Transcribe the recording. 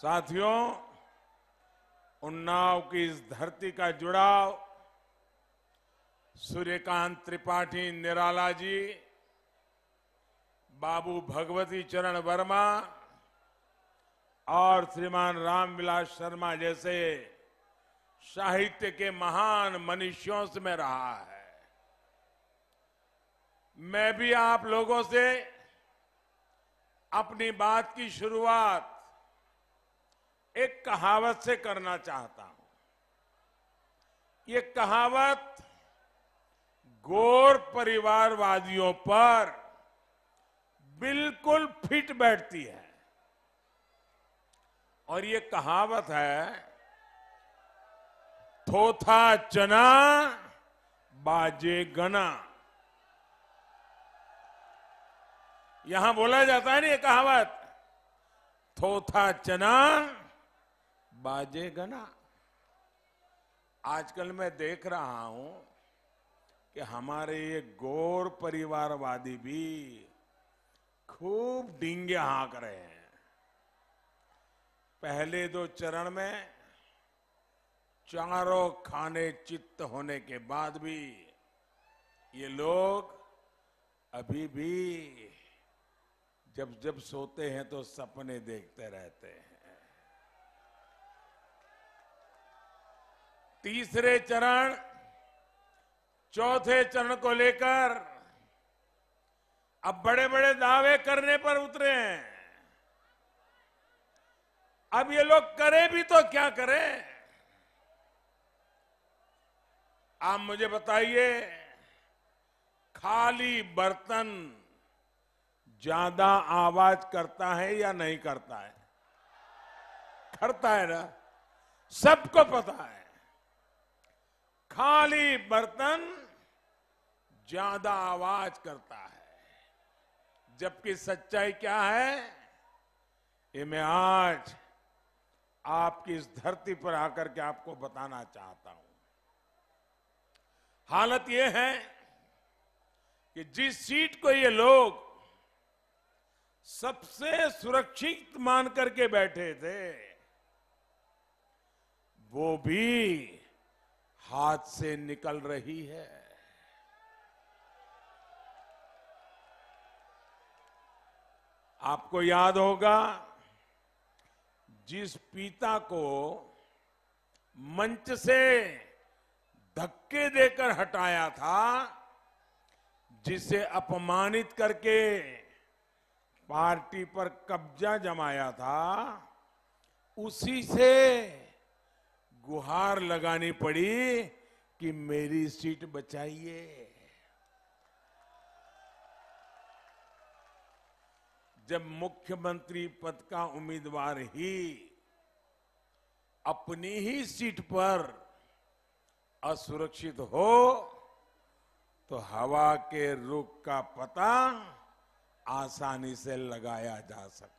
साथियों उन्नाव की इस धरती का जुड़ाव सूर्यकांत त्रिपाठी निराला जी बाबू भगवती चरण वर्मा और श्रीमान रामविलास शर्मा जैसे साहित्य के महान मनुष्यों से में रहा है मैं भी आप लोगों से अपनी बात की शुरुआत एक कहावत से करना चाहता हूं ये कहावत गोर परिवारवादियों पर बिल्कुल फिट बैठती है और ये कहावत है थोथा चना बाजे गना यहां बोला जाता है ना ये कहावत थोथा चना बाजे गना आजकल मैं देख रहा हूं कि हमारे ये गौर परिवारवादी भी खूब डींगे हाँक रहे हैं पहले दो चरण में चारों खाने चित्त होने के बाद भी ये लोग अभी भी जब जब सोते हैं तो सपने देखते रहते हैं तीसरे चरण चौथे चरण को लेकर अब बड़े बड़े दावे करने पर उतरे हैं अब ये लोग करें भी तो क्या करें आप मुझे बताइए खाली बर्तन ज्यादा आवाज करता है या नहीं करता है करता है ना सबको पता है खाली बर्तन ज्यादा आवाज करता है जबकि सच्चाई क्या है ये मैं आज आपकी इस धरती पर आकर के आपको बताना चाहता हूं हालत यह है कि जिस सीट को ये लोग सबसे सुरक्षित मान करके बैठे थे वो भी हाथ से निकल रही है आपको याद होगा जिस पिता को मंच से धक्के देकर हटाया था जिसे अपमानित करके पार्टी पर कब्जा जमाया था उसी से गुहार लगानी पड़ी कि मेरी सीट बचाइए जब मुख्यमंत्री पद का उम्मीदवार ही अपनी ही सीट पर असुरक्षित हो तो हवा के रुख का पता आसानी से लगाया जा सकता